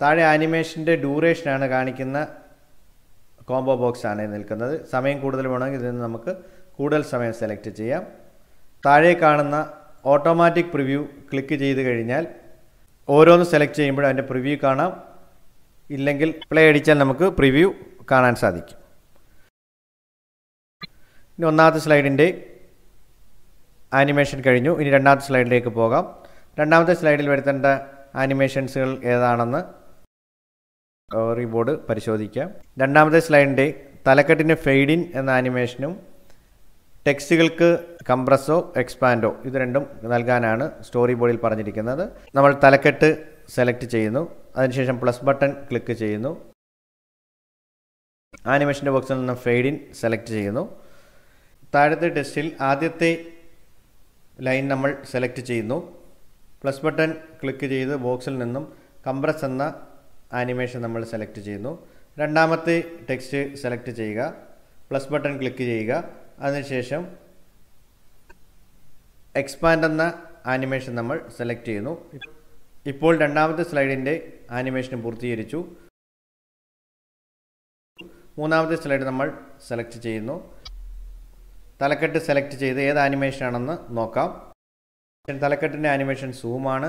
താഴെ ആനിമേഷൻ്റെ ഡ്യൂറേഷനാണ് കാണിക്കുന്ന കോംബോ ബോക്സ് ആണ് നിൽക്കുന്നത് സമയം കൂടുതൽ വേണമെങ്കിൽ ഇതിൽ നിന്ന് നമുക്ക് കൂടുതൽ സമയം സെലക്ട് ചെയ്യാം താഴെ കാണുന്ന ഓട്ടോമാറ്റിക് പ്രിവ്യൂ ക്ലിക്ക് ചെയ്ത് കഴിഞ്ഞാൽ ഓരോന്ന് സെലക്ട് ചെയ്യുമ്പോഴും അതിൻ്റെ പ്രിവ്യൂ കാണാം ഇല്ലെങ്കിൽ പ്ലേ അടിച്ചാൽ നമുക്ക് പ്രിവ്യൂ കാണാൻ സാധിക്കും ഇനി ഒന്നാമത്തെ സ്ലൈഡിൻ്റെ ആനിമേഷൻ കഴിഞ്ഞു ഇനി രണ്ടാമത്തെ സ്ലൈഡിലേക്ക് പോകാം രണ്ടാമത്തെ സ്ലൈഡിൽ വരുത്തേണ്ട ആനിമേഷൻസുകൾ ഏതാണെന്ന് ബോർഡ് പരിശോധിക്കാം രണ്ടാമത്തെ സ്ലൈഡിൻ്റെ തലക്കെട്ടിൻ്റെ ഫെയ്ഡിൻ എന്ന ആനിമേഷനും ടെക്സ്റ്റുകൾക്ക് കംപ്രസോ എക്സ്പാൻഡോ ഇത് രണ്ടും നൽകാനാണ് സ്റ്റോറി ബോർഡിൽ പറഞ്ഞിരിക്കുന്നത് നമ്മൾ തലക്കെട്ട് സെലക്ട് ചെയ്യുന്നു അതിനുശേഷം പ്ലസ് ബട്ടൺ ക്ലിക്ക് ചെയ്യുന്നു ആനിമേഷൻ്റെ ബോക്സിൽ നിന്ന് ഫെയ്ഡിൻ സെലക്ട് ചെയ്യുന്നു താഴത്തെ ടെസ്റ്റിൽ ആദ്യത്തെ ലൈൻ നമ്മൾ സെലക്ട് ചെയ്യുന്നു പ്ലസ് ബട്ടൺ ക്ലിക്ക് ചെയ്ത് ബോക്സിൽ നിന്നും കംപ്രസ് എന്ന ആനിമേഷൻ നമ്മൾ സെലക്ട് ചെയ്യുന്നു രണ്ടാമത്തെ ടെക്സ്റ്റ് സെലക്ട് ചെയ്യുക പ്ലസ് ബട്ടൺ ക്ലിക്ക് ചെയ്യുക അതിനുശേഷം എക്സ്പാൻഡ് എന്ന ആനിമേഷൻ നമ്മൾ സെലക്ട് ചെയ്യുന്നു ഇപ്പോൾ രണ്ടാമത്തെ സ്ലൈഡിൻ്റെ ആനിമേഷൻ പൂർത്തീകരിച്ചു മൂന്നാമത്തെ സ്ലൈഡ് നമ്മൾ സെലക്ട് ചെയ്യുന്നു തലക്കെട്ട് സെലക്ട് ചെയ്ത് ഏത് ആനിമേഷനാണെന്ന് നോക്കാം തലക്കെട്ടിൻ്റെ ആനിമേഷൻ സൂമാണ്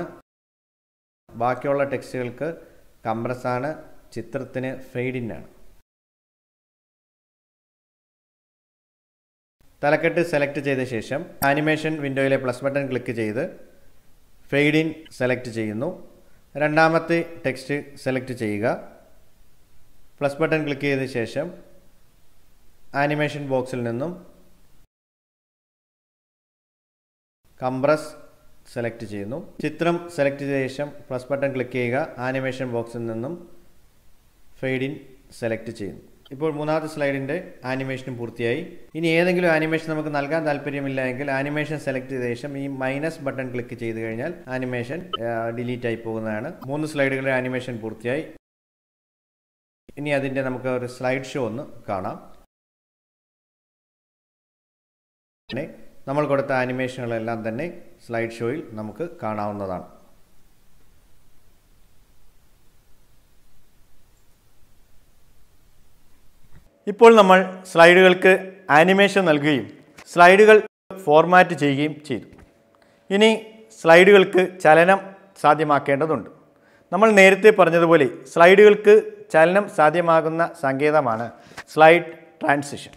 ബാക്കിയുള്ള ടെക്സ്റ്റുകൾക്ക് കംപ്രസ്സാണ് ചിത്രത്തിന് ഫെയ്ഡിനാണ് തലക്കെട്ട് സെലക്ട് ചെയ്ത ശേഷം ആനിമേഷൻ വിൻഡോയിലെ പ്ലസ് ബട്ടൺ ക്ലിക്ക് ചെയ്ത് ഫെയ്ഡിൻ സെലക്ട് ചെയ്യുന്നു രണ്ടാമത്തെ ടെക്സ്റ്റ് സെലക്ട് ചെയ്യുക പ്ലസ് ബട്ടൺ ക്ലിക്ക് ചെയ്ത ശേഷം ആനിമേഷൻ ബോക്സിൽ നിന്നും കംപ്രസ് സെലക്ട് ചെയ്യുന്നു ചിത്രം സെലക്ട് ചെയ്ത ശേഷം പ്ലസ് ബട്ടൺ ക്ലിക്ക് ചെയ്യുക ആനിമേഷൻ ബോക്സിൽ നിന്നും ഫെയ്ഡ് ഇൻ സെലക്ട് ചെയ്യുന്നു ഇപ്പോൾ മൂന്നാമത്തെ സ്ലൈഡിൻ്റെ ആനിമേഷനും പൂർത്തിയായി ഇനി ഏതെങ്കിലും ആനിമേഷൻ നമുക്ക് നൽകാൻ താല്പര്യമില്ല എങ്കിൽ ആനിമേഷൻ സെലക്ട് ചെയ്ത ശേഷം ഈ മൈനസ് ബട്ടൺ ക്ലിക്ക് ചെയ്ത് കഴിഞ്ഞാൽ ആനിമേഷൻ ഡിലീറ്റ് ആയി പോകുന്നതാണ് മൂന്ന് സ്ലൈഡുകളുടെ ആനിമേഷൻ പൂർത്തിയായി ഇനി അതിൻ്റെ നമുക്ക് ഒരു സ്ലൈഡ് ഷോ ഒന്ന് കാണാം നമ്മൾ കൊടുത്ത ആനിമേഷനുകളെല്ലാം തന്നെ സ്ലൈഡ് ഷോയിൽ നമുക്ക് കാണാവുന്നതാണ് ഇപ്പോൾ നമ്മൾ സ്ലൈഡുകൾക്ക് ആനിമേഷൻ നൽകുകയും സ്ലൈഡുകൾ ഫോർമാറ്റ് ചെയ്യുകയും ചെയ്തു ഇനി സ്ലൈഡുകൾക്ക് ചലനം സാധ്യമാക്കേണ്ടതുണ്ട് നമ്മൾ നേരത്തെ പറഞ്ഞതുപോലെ സ്ലൈഡുകൾക്ക് ചലനം സാധ്യമാകുന്ന സങ്കേതമാണ് സ്ലൈഡ് ട്രാൻസിഷൻ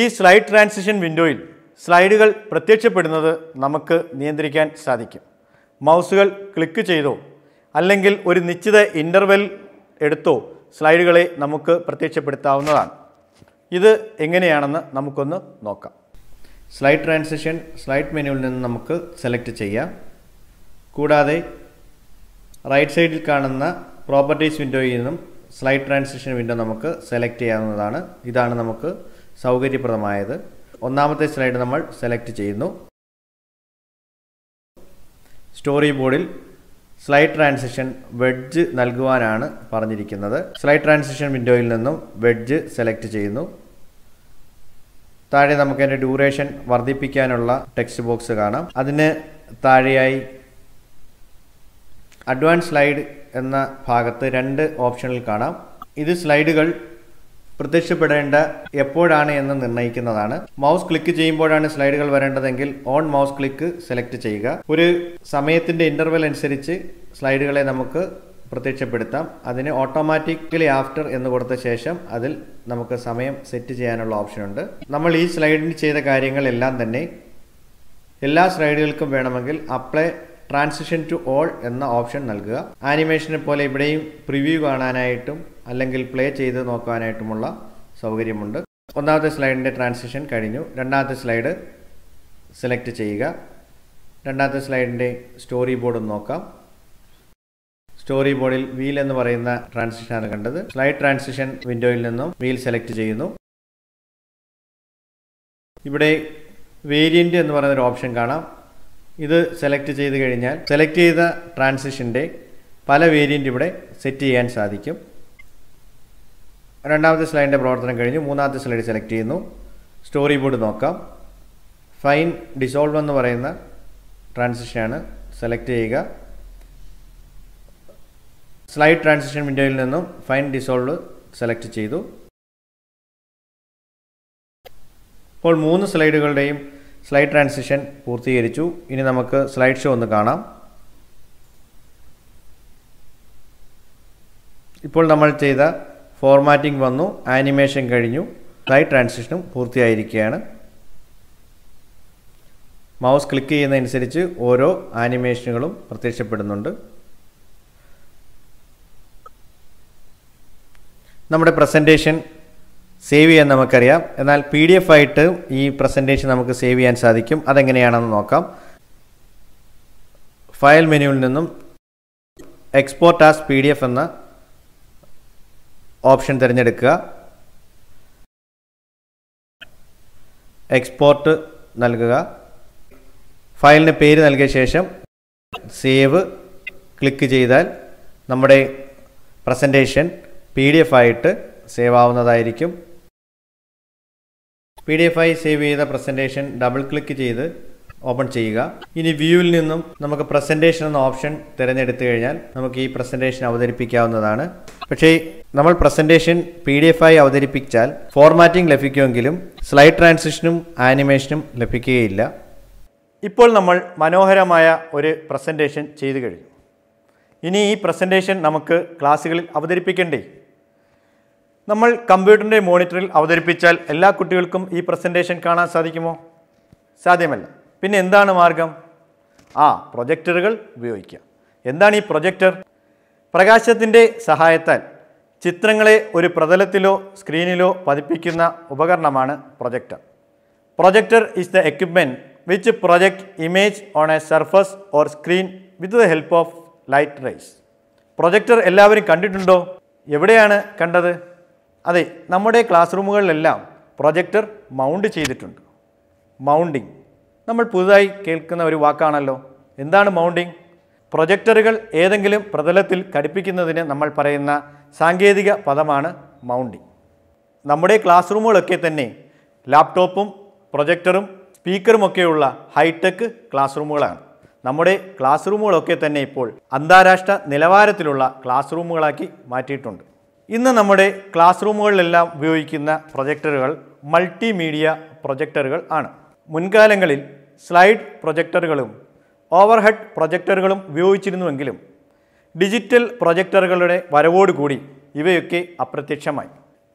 ഈ സ്ലൈഡ് ട്രാൻസിഷൻ വിൻഡോയിൽ സ്ലൈഡുകൾ പ്രത്യക്ഷപ്പെടുന്നത് നമുക്ക് നിയന്ത്രിക്കാൻ സാധിക്കും മൗസുകൾ ക്ലിക്ക് ചെയ്തോ അല്ലെങ്കിൽ ഒരു നിശ്ചിത ഇൻ്റർവെൽ എടുത്തോ സ്ലൈഡുകളെ നമുക്ക് പ്രത്യക്ഷപ്പെടുത്താവുന്നതാണ് ഇത് എങ്ങനെയാണെന്ന് നമുക്കൊന്ന് നോക്കാം സ്ലൈഡ് ട്രാൻസിഷൻ സ്ലൈഡ് മെനുവിൽ നിന്ന് നമുക്ക് സെലക്ട് ചെയ്യാം കൂടാതെ റൈറ്റ് സൈഡിൽ കാണുന്ന പ്രോപ്പർട്ടീസ് വിൻഡോയിൽ നിന്നും സ്ലൈഡ് ട്രാൻസിഷൻ വിൻഡോ നമുക്ക് സെലക്ട് ചെയ്യാവുന്നതാണ് ഇതാണ് നമുക്ക് സൗകര്യപ്രദമായത് ഒന്നാമത്തെ സ്ലൈഡ് നമ്മൾ സെലക്ട് ചെയ്യുന്നു സ്റ്റോറി ബോർഡിൽ സ്ലൈഡ് ട്രാൻസിഷൻ വെഡ്ജ് നൽകുവാനാണ് പറഞ്ഞിരിക്കുന്നത് സ്ലൈഡ് ട്രാൻസിഷൻ വിൻഡോയിൽ നിന്നും വെഡ്ജ് സെലക്ട് ചെയ്യുന്നു താഴെ നമുക്ക് അതിൻ്റെ ഡ്യൂറേഷൻ വർദ്ധിപ്പിക്കാനുള്ള ടെക്സ്റ്റ് ബോക്സ് കാണാം അതിന് താഴെയായി അഡ്വാൻസ് സ്ലൈഡ് എന്ന ഭാഗത്ത് രണ്ട് ഓപ്ഷനിൽ കാണാം ഇത് സ്ലൈഡുകൾ പ്രത്യക്ഷപ്പെടേണ്ട എപ്പോഴാണ് എന്ന് നിർണ്ണയിക്കുന്നതാണ് മൗസ് ക്ലിക്ക് ചെയ്യുമ്പോഴാണ് സ്ലൈഡുകൾ വരേണ്ടതെങ്കിൽ ഓൺ മൗസ് ക്ലിക്ക് സെലക്ട് ചെയ്യുക ഒരു സമയത്തിൻ്റെ ഇൻ്റർവൽ അനുസരിച്ച് സ്ലൈഡുകളെ നമുക്ക് പ്രത്യക്ഷപ്പെടുത്താം അതിന് ഓട്ടോമാറ്റിക്കലി ആഫ്റ്റർ എന്ന് കൊടുത്ത ശേഷം അതിൽ നമുക്ക് സമയം സെറ്റ് ചെയ്യാനുള്ള ഓപ്ഷനുണ്ട് നമ്മൾ ഈ സ്ലൈഡിന് ചെയ്ത കാര്യങ്ങളെല്ലാം തന്നെ എല്ലാ സ്ലൈഡുകൾക്കും വേണമെങ്കിൽ അപ്ലൈ ട്രാൻസിഷൻ ടു ഓൾ എന്ന ഓപ്ഷൻ നൽകുക ആനിമേഷനെ പോലെ ഇവിടെയും പ്രിവ്യൂ കാണാനായിട്ടും അല്ലെങ്കിൽ പ്ലേ ചെയ്ത് നോക്കാനായിട്ടുമുള്ള സൗകര്യമുണ്ട് ഒന്നാമത്തെ സ്ലൈഡിൻ്റെ ട്രാൻസിഷൻ കഴിഞ്ഞു രണ്ടാമത്തെ സ്ലൈഡ് സെലക്ട് ചെയ്യുക രണ്ടാമത്തെ സ്ലൈഡിൻ്റെ സ്റ്റോറി ബോർഡും നോക്കാം സ്റ്റോറി ബോർഡിൽ വീൽ എന്ന് പറയുന്ന ട്രാൻസിഷനാണ് കണ്ടത് സ്ലൈഡ് ട്രാൻസിഷൻ വിൻഡോയിൽ നിന്നും വീൽ സെലക്ട് ചെയ്യുന്നു ഇവിടെ വേരിയൻ്റ് എന്ന് പറയുന്ന ഒരു ഓപ്ഷൻ കാണാം ഇത് സെലക്ട് ചെയ്ത് കഴിഞ്ഞാൽ സെലക്ട് ചെയ്ത ട്രാൻസിഷൻ്റെ പല വേരിയൻ്റ് ഇവിടെ സെറ്റ് ചെയ്യാൻ സാധിക്കും രണ്ടാമത്തെ സ്ലൈഡിൻ്റെ പ്രവർത്തനം കഴിഞ്ഞു മൂന്നാമത്തെ സ്ലൈഡ് സെലക്ട് ചെയ്യുന്നു സ്റ്റോറി ബോർഡ് നോക്കാം ഫൈൻ ഡിസോൾവ് എന്ന് പറയുന്ന ട്രാൻസിഷനാണ് സെലക്ട് ചെയ്യുക സ്ലൈഡ് ട്രാൻസിഷൻ വിൻഡോയിൽ നിന്നും ഫൈൻ ഡിസോൾവ് സെലക്ട് ചെയ്തു ഇപ്പോൾ മൂന്ന് സ്ലൈഡുകളുടെയും സ്ലൈഡ് ട്രാൻസിഷൻ പൂർത്തീകരിച്ചു ഇനി നമുക്ക് സ്ലൈഡ് ഷോ ഒന്ന് കാണാം ഇപ്പോൾ നമ്മൾ ചെയ്ത ഫോർമാറ്റിംഗ് വന്നു ആനിമേഷൻ കഴിഞ്ഞു സ്ലൈഡ് ട്രാൻസിഷനും പൂർത്തിയായിരിക്കുകയാണ് മൗസ് ക്ലിക്ക് ചെയ്യുന്നതനുസരിച്ച് ഓരോ ആനിമേഷനുകളും പ്രത്യക്ഷപ്പെടുന്നുണ്ട് നമ്മുടെ പ്രസൻറ്റേഷൻ സേവ് ചെയ്യാൻ നമുക്കറിയാം എന്നാൽ പി ഡി എഫ് ആയിട്ട് ഈ പ്രസൻറ്റേഷൻ നമുക്ക് സേവ് ചെയ്യാൻ സാധിക്കും അതെങ്ങനെയാണെന്ന് നോക്കാം ഫയൽ മെനുവിൽ നിന്നും export as P D F എന്ന ഓപ്ഷൻ തിരഞ്ഞെടുക്കുക എക്സ്പോർട്ട് നൽകുക ഫയലിന് പേര് നൽകിയ ശേഷം സേവ് ക്ലിക്ക് ചെയ്താൽ നമ്മുടെ പ്രസൻറ്റേഷൻ പി ഡി എഫ് ആയിട്ട് സേവ് ആവുന്നതായിരിക്കും പി ഡി എഫ് ആയി സേവ് ചെയ്ത പ്രസൻറ്റേഷൻ ഡബിൾ ക്ലിക്ക് ചെയ്ത് ഓപ്പൺ ചെയ്യുക ഇനി വ്യൂവിൽ നിന്നും നമുക്ക് പ്രസൻറ്റേഷൻ എന്ന ഓപ്ഷൻ തിരഞ്ഞെടുത്തു കഴിഞ്ഞാൽ നമുക്ക് ഈ പ്രസൻറ്റേഷൻ അവതരിപ്പിക്കാവുന്നതാണ് പക്ഷേ നമ്മൾ പ്രസൻറ്റേഷൻ പി ഡി എഫ് ആയി അവതരിപ്പിച്ചാൽ ഫോർമാറ്റിംഗ് ലഭിക്കുമെങ്കിലും സ്ലൈഡ് ട്രാൻസിഷനും ആനിമേഷനും ലഭിക്കുകയില്ല ഇപ്പോൾ നമ്മൾ മനോഹരമായ ഒരു പ്രസൻറ്റേഷൻ ചെയ്തു കഴിഞ്ഞു ഇനി ഈ പ്രസൻറ്റേഷൻ നമുക്ക് ക്ലാസ്സുകളിൽ അവതരിപ്പിക്കണ്ടേ നമ്മൾ കമ്പ്യൂട്ടറിൻ്റെ മോണിറ്ററിൽ അവതരിപ്പിച്ചാൽ എല്ലാ കുട്ടികൾക്കും ഈ പ്രസൻറ്റേഷൻ കാണാൻ സാധിക്കുമോ സാധ്യമല്ല പിന്നെ എന്താണ് മാർഗം ആ പ്രൊജക്ടറുകൾ ഉപയോഗിക്കുക എന്താണ് ഈ പ്രൊജക്ടർ പ്രകാശത്തിൻ്റെ സഹായത്താൽ ചിത്രങ്ങളെ ഒരു പ്രതലത്തിലോ സ്ക്രീനിലോ പതിപ്പിക്കുന്ന ഉപകരണമാണ് projector projector is the equipment which project image on a surface or screen with the help of light rays projector എല്ലാവരും കണ്ടിട്ടുണ്ടോ എവിടെയാണ് കണ്ടത് അതെ നമ്മുടെ ക്ലാസ് റൂമുകളിലെല്ലാം പ്രൊജക്ടർ മൗണ്ട് ചെയ്തിട്ടുണ്ട് മൗണ്ടിങ് നമ്മൾ പുതുതായി കേൾക്കുന്ന ഒരു വാക്കാണല്ലോ എന്താണ് മൗണ്ടിങ് പ്രൊജക്ടറുകൾ ഏതെങ്കിലും പ്രതലത്തിൽ ഘടിപ്പിക്കുന്നതിന് നമ്മൾ പറയുന്ന സാങ്കേതിക പദമാണ് മൗണ്ടിങ് നമ്മുടെ ക്ലാസ് റൂമുകളൊക്കെ തന്നെ ലാപ്ടോപ്പും പ്രൊജക്ടറും സ്പീക്കറുമൊക്കെയുള്ള ഹൈടെക് ക്ലാസ് റൂമുകളാണ് നമ്മുടെ ക്ലാസ് റൂമുകളൊക്കെ തന്നെ ഇപ്പോൾ അന്താരാഷ്ട്ര നിലവാരത്തിലുള്ള ക്ലാസ് റൂമുകളാക്കി മാറ്റിയിട്ടുണ്ട് ഇന്ന് നമ്മുടെ ക്ലാസ് റൂമുകളിലെല്ലാം ഉപയോഗിക്കുന്ന പ്രൊജക്ടറുകൾ മൾട്ടിമീഡിയ പ്രൊജക്ടറുകൾ ആണ് മുൻകാലങ്ങളിൽ സ്ലൈഡ് പ്രൊജക്ടറുകളും ഓവർഹെഡ് പ്രൊജക്ടറുകളും ഉപയോഗിച്ചിരുന്നുവെങ്കിലും ഡിജിറ്റൽ പ്രൊജക്ടറുകളുടെ വരവോടുകൂടി ഇവയൊക്കെ അപ്രത്യക്ഷമായി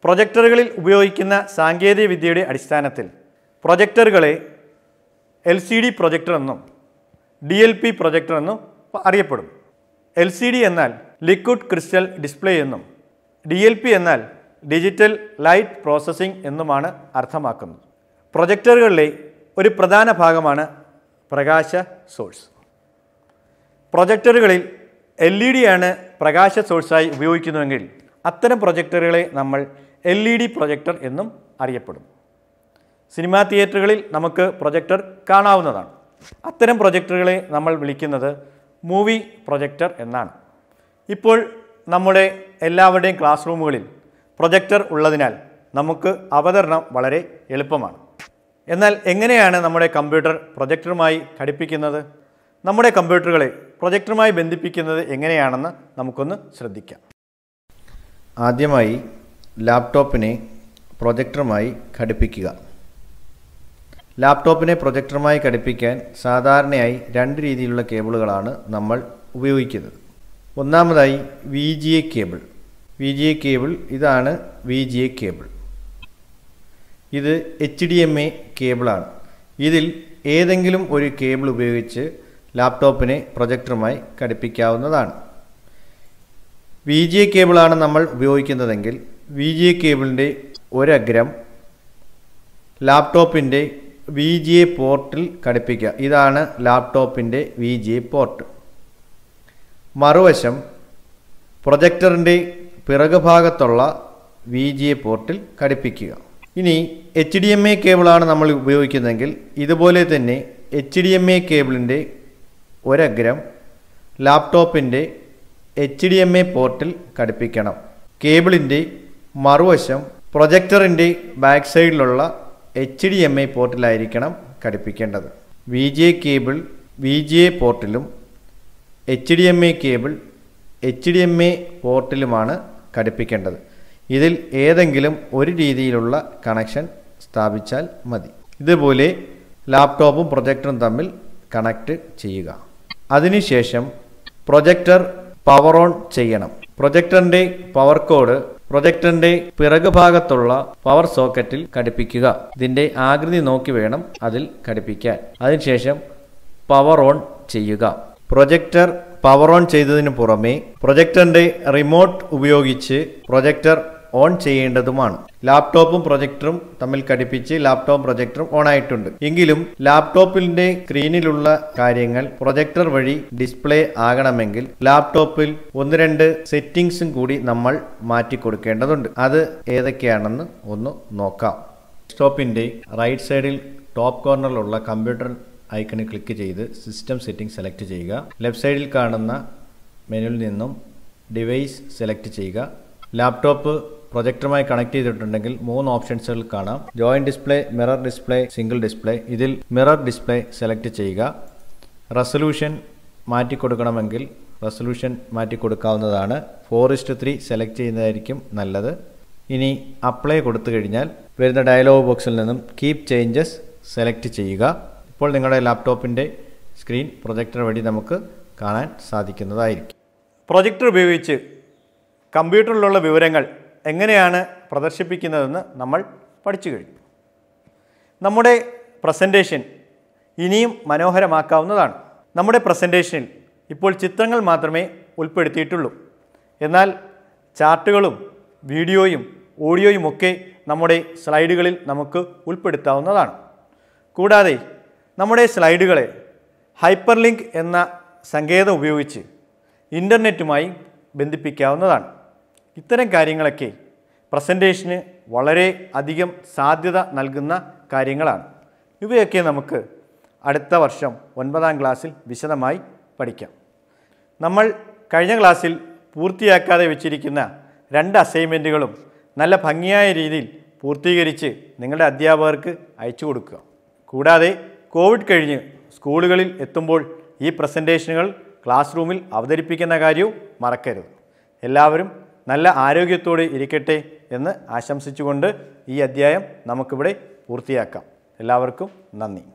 പ്രൊജക്ടറുകളിൽ ഉപയോഗിക്കുന്ന സാങ്കേതിക വിദ്യയുടെ അടിസ്ഥാനത്തിൽ പ്രൊജക്ടറുകളെ എൽ സി ഡി പ്രൊജക്ടർ എന്നും ഡി എൽ പി പ്രൊജക്ടർ എന്നും അറിയപ്പെടും എൽ സി ഡി എന്നാൽ ലിക്വിഡ് ക്രിസ്റ്റൽ ഡിസ്പ്ലേ എന്നും ഡി എൽ പി എന്നാൽ ഡിജിറ്റൽ ലൈറ്റ് പ്രോസസ്സിംഗ് എന്നുമാണ് അർത്ഥമാക്കുന്നത് പ്രൊജക്ടറുകളിലെ ഒരു പ്രധാന ഭാഗമാണ് പ്രകാശ സോഴ്സ് പ്രൊജക്ടറുകളിൽ എൽ ഇ ആണ് പ്രകാശ സോഴ്സായി ഉപയോഗിക്കുന്നുവെങ്കിൽ അത്തരം പ്രൊജക്ടറുകളെ നമ്മൾ എൽ ഇ ഡി പ്രൊജക്ടർ എന്നും അറിയപ്പെടും സിനിമാ തിയേറ്ററുകളിൽ നമുക്ക് പ്രൊജക്ടർ കാണാവുന്നതാണ് അത്തരം പ്രൊജക്ടറുകളെ നമ്മൾ വിളിക്കുന്നത് മൂവി പ്രൊജക്ടർ എന്നാണ് ഇപ്പോൾ നമ്മുടെ എല്ലാവരുടെയും ക്ലാസ് റൂമുകളിൽ പ്രൊജക്ടർ ഉള്ളതിനാൽ നമുക്ക് അവതരണം വളരെ എളുപ്പമാണ് എന്നാൽ എങ്ങനെയാണ് നമ്മുടെ കമ്പ്യൂട്ടർ പ്രൊജക്ടറുമായി ഘടിപ്പിക്കുന്നത് നമ്മുടെ കമ്പ്യൂട്ടറുകളെ പ്രൊജക്ടറുമായി ബന്ധിപ്പിക്കുന്നത് എങ്ങനെയാണെന്ന് നമുക്കൊന്ന് ശ്രദ്ധിക്കാം ആദ്യമായി ലാപ്ടോപ്പിനെ പ്രൊജക്ടറുമായി ഘടിപ്പിക്കുക ലാപ്ടോപ്പിനെ പ്രൊജക്ടറുമായി ഘടിപ്പിക്കാൻ സാധാരണയായി രണ്ട് രീതിയിലുള്ള കേബിളുകളാണ് നമ്മൾ ഉപയോഗിക്കുന്നത് ഒന്നാമതായി V G A cable V G A cable ഇതാണ് വി ജി എ കേബിൾ ഇത് എച്ച് ഡി എം എ കേബിളാണ് ഇതിൽ ഏതെങ്കിലും ഒരു കേബിൾ ഉപയോഗിച്ച് ലാപ്ടോപ്പിനെ പ്രൊജക്ടറുമായി ഘടിപ്പിക്കാവുന്നതാണ് വി ജി എ കേബിളാണ് നമ്മൾ ഉപയോഗിക്കുന്നതെങ്കിൽ വി ജി എ കേബിളിൻ്റെ ഒരഗ്രം ലാപ്ടോപ്പിൻ്റെ വി ജി എ പോർട്ടിൽ ഘടിപ്പിക്കുക ഇതാണ് ലാപ്ടോപ്പിൻ്റെ വി ജി എ പോർട്ട് മറുവശം പ്രൊജക്ടറിൻ്റെ പിറകുഭാഗത്തുള്ള വി ജി എ പോർട്ടിൽ ഘടിപ്പിക്കുക ഇനി എച്ച് ഡി എം എ കേബിളാണ് നമ്മൾ ഉപയോഗിക്കുന്നതെങ്കിൽ ഇതുപോലെ തന്നെ എച്ച് ഡി എം എ കേബിളിൻ്റെ ഒരഗ്രം ലാപ്ടോപ്പിൻ്റെ എച്ച് ഡി എം എ പോർട്ടിൽ ഘടിപ്പിക്കണം കേബിളിൻ്റെ മറുവശം പ്രൊജക്ടറിൻ്റെ ബാക്ക് സൈഡിലുള്ള എച്ച് ഡി എം എ പോർട്ടിലായിരിക്കണം ഘടിപ്പിക്കേണ്ടത് V G A cable V G A പോർട്ടിലും H D M A cable H D M A പോർട്ടിലുമാണ് ഘടിപ്പിക്കേണ്ടത് ഇതിൽ ഏതെങ്കിലും ഒരു രീതിയിലുള്ള കണക്ഷൻ സ്ഥാപിച്ചാൽ മതി ഇതുപോലെ ലാപ്ടോപ്പും പ്രൊജക്ടറും തമ്മിൽ കണക്ട് ചെയ്യുക അതിനുശേഷം പ്രൊജക്ടർ പവർ ഓൺ ചെയ്യണം പ്രൊജക്ടറിൻ്റെ പവർ കോഡ് പ്രൊജക്ടറിൻ്റെ പിറകു ഭാഗത്തുള്ള പവർ സോക്കറ്റിൽ ഘടിപ്പിക്കുക ഇതിൻ്റെ ആകൃതി നോക്കി വേണം അതിൽ ഘടിപ്പിക്കാൻ അതിനുശേഷം പവർ ഓൺ ചെയ്യുക പ്രൊജക്ടർ പവർ ഓൺ ചെയ്തതിനു പുറമെ പ്രൊജക്ടറിന്റെ റിമോട്ട് ഉപയോഗിച്ച് പ്രൊജക്ടർ ഓൺ ചെയ്യേണ്ടതുമാണ് ലാപ്ടോപ്പും പ്രൊജക്ടറും തമ്മിൽ ഘടിപ്പിച്ച് ലാപ്ടോപ്പ് പ്രൊജക്ടറും ഓൺ ആയിട്ടുണ്ട് എങ്കിലും ലാപ്ടോപ്പിന്റെ സ്ക്രീനിലുള്ള കാര്യങ്ങൾ പ്രൊജക്ടർ വഴി ഡിസ്പ്ലേ ആകണമെങ്കിൽ ലാപ്ടോപ്പിൽ ഒന്ന് രണ്ട് സെറ്റിംഗ്സും കൂടി നമ്മൾ മാറ്റി കൊടുക്കേണ്ടതുണ്ട് അത് ഏതൊക്കെയാണെന്ന് ഒന്ന് നോക്കാം ഡെസ്ക്ടോപ്പിന്റെ റൈറ്റ് സൈഡിൽ ടോപ്പ് കോർണറിലുള്ള കമ്പ്യൂട്ടർ ഐക്കണിൽ ക്ലിക്ക് ചെയ്ത് സിസ്റ്റം സെറ്റിംഗ് സെലക്ട് ചെയ്യുക ലെഫ്റ്റ് സൈഡിൽ കാണുന്ന മെനുവിൽ നിന്നും ഡിവൈസ് സെലക്ട് ചെയ്യുക ലാപ്ടോപ്പ് പ്രൊജക്ടറുമായി കണക്ട് ചെയ്തിട്ടുണ്ടെങ്കിൽ മൂന്ന് ഓപ്ഷൻസുകൾ കാണാം joint display mirror display single display ഇതിൽ മിറർ ഡിസ്പ്ലേ സെലക്ട് ചെയ്യുക റെസൊല്യൂഷൻ മാറ്റി കൊടുക്കണമെങ്കിൽ റെസൊല്യൂഷൻ മാറ്റി കൊടുക്കാവുന്നതാണ് ഫോർ ഇസ്റ്റ് ത്രീ സെലക്ട് ചെയ്യുന്നതായിരിക്കും നല്ലത് ഇനി അപ്ലൈ കൊടുത്തു കഴിഞ്ഞാൽ വരുന്ന ഡയലോഗ് ബോക്സിൽ നിന്നും കീപ് ചേഞ്ചസ് സെലക്ട് ചെയ്യുക ഇപ്പോൾ നിങ്ങളുടെ ലാപ്ടോപ്പിൻ്റെ സ്ക്രീൻ പ്രൊജക്ടർ വഴി നമുക്ക് കാണാൻ സാധിക്കുന്നതായിരിക്കും പ്രൊജക്ടർ ഉപയോഗിച്ച് കമ്പ്യൂട്ടറിലുള്ള വിവരങ്ങൾ എങ്ങനെയാണ് പ്രദർശിപ്പിക്കുന്നതെന്ന് നമ്മൾ പഠിച്ചു കഴിഞ്ഞു നമ്മുടെ പ്രസൻറ്റേഷൻ ഇനിയും മനോഹരമാക്കാവുന്നതാണ് നമ്മുടെ പ്രസൻറ്റേഷനിൽ ഇപ്പോൾ ചിത്രങ്ങൾ മാത്രമേ ഉൾപ്പെടുത്തിയിട്ടുള്ളൂ എന്നാൽ ചാർട്ടുകളും വീഡിയോയും ഓഡിയോയും ഒക്കെ നമ്മുടെ സ്ലൈഡുകളിൽ നമുക്ക് ഉൾപ്പെടുത്താവുന്നതാണ് കൂടാതെ നമ്മുടെ സ്ലൈഡുകളെ ഹൈപ്പർ ലിങ്ക് എന്ന സങ്കേതം ഉപയോഗിച്ച് ഇൻ്റർനെറ്റുമായി ബന്ധിപ്പിക്കാവുന്നതാണ് ഇത്തരം കാര്യങ്ങളൊക്കെ പ്രസൻറ്റേഷന് വളരെ അധികം സാധ്യത നൽകുന്ന കാര്യങ്ങളാണ് ഇവയൊക്കെ നമുക്ക് അടുത്ത വർഷം ഒൻപതാം ക്ലാസ്സിൽ വിശദമായി പഠിക്കാം നമ്മൾ കഴിഞ്ഞ ക്ലാസ്സിൽ പൂർത്തിയാക്കാതെ വെച്ചിരിക്കുന്ന രണ്ട് അസൈൻമെൻറ്റുകളും നല്ല ഭംഗിയായ രീതിയിൽ പൂർത്തീകരിച്ച് നിങ്ങളുടെ അധ്യാപകർക്ക് അയച്ചു കൊടുക്കുക കൂടാതെ കോവിഡ് കഴിഞ്ഞ് സ്കൂളുകളിൽ എത്തുമ്പോൾ ഈ പ്രസൻറ്റേഷനുകൾ ക്ലാസ് റൂമിൽ അവതരിപ്പിക്കുന്ന കാര്യവും മറക്കരുത് എല്ലാവരും നല്ല ആരോഗ്യത്തോടെ ഇരിക്കട്ടെ എന്ന് ആശംസിച്ചുകൊണ്ട് ഈ അധ്യായം നമുക്കിവിടെ പൂർത്തിയാക്കാം എല്ലാവർക്കും നന്ദി